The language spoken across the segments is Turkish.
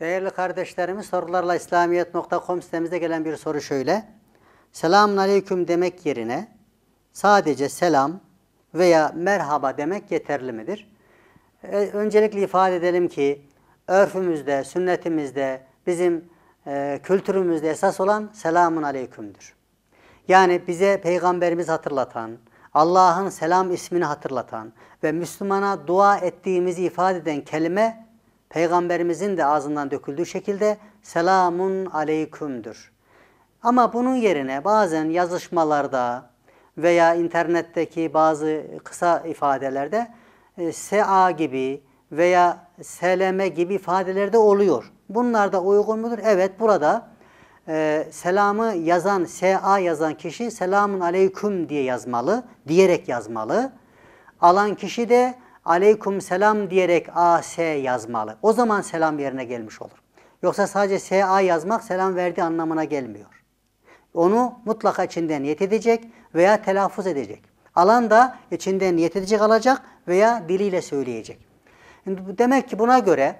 Değerli kardeşlerimiz sorularla İslamiyet.com sitemizde gelen bir soru şöyle. Selamun Aleyküm demek yerine sadece selam veya merhaba demek yeterli midir? E, öncelikle ifade edelim ki örfümüzde, sünnetimizde, bizim e, kültürümüzde esas olan selamun aleykümdür. Yani bize peygamberimiz hatırlatan, Allah'ın selam ismini hatırlatan ve Müslümana dua ettiğimizi ifade eden kelime Peygamberimizin de ağzından döküldüğü şekilde selamun aleykümdür. Ama bunun yerine bazen yazışmalarda veya internetteki bazı kısa ifadelerde e, sea gibi veya seleme gibi ifadelerde oluyor. Bunlar da uygun mudur? Evet burada e, selamı yazan, SA yazan kişi selamun aleyküm diye yazmalı, diyerek yazmalı. Alan kişi de aleyküm selam diyerek AS yazmalı. O zaman selam yerine gelmiş olur. Yoksa sadece SA yazmak selam verdi anlamına gelmiyor. Onu mutlaka içinde niyet edecek veya telaffuz edecek. Alan da içinde niyet edecek alacak veya diliyle söyleyecek. Demek ki buna göre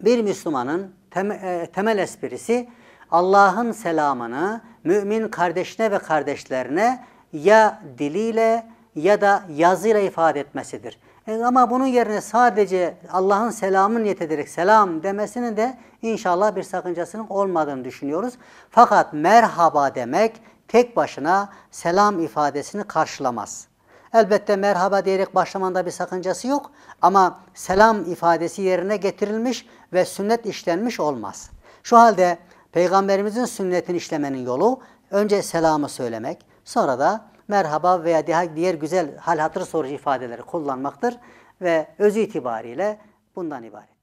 bir Müslümanın e, temel esprisi Allah'ın selamını mümin kardeşine ve kardeşlerine ya diliyle ya da yazıyla ifade etmesidir. E, ama bunun yerine sadece Allah'ın selamını niyet ederek selam demesinin de inşallah bir sakıncasının olmadığını düşünüyoruz. Fakat merhaba demek tek başına selam ifadesini karşılamaz. Elbette merhaba diyerek başlamanda bir sakıncası yok ama selam ifadesi yerine getirilmiş ve sünnet işlenmiş olmaz. Şu halde Peygamberimizin sünnetini işlemenin yolu önce selamı söylemek, sonra da merhaba veya diğer güzel hal hatır sorucu ifadeleri kullanmaktır ve öz itibariyle bundan ibaret.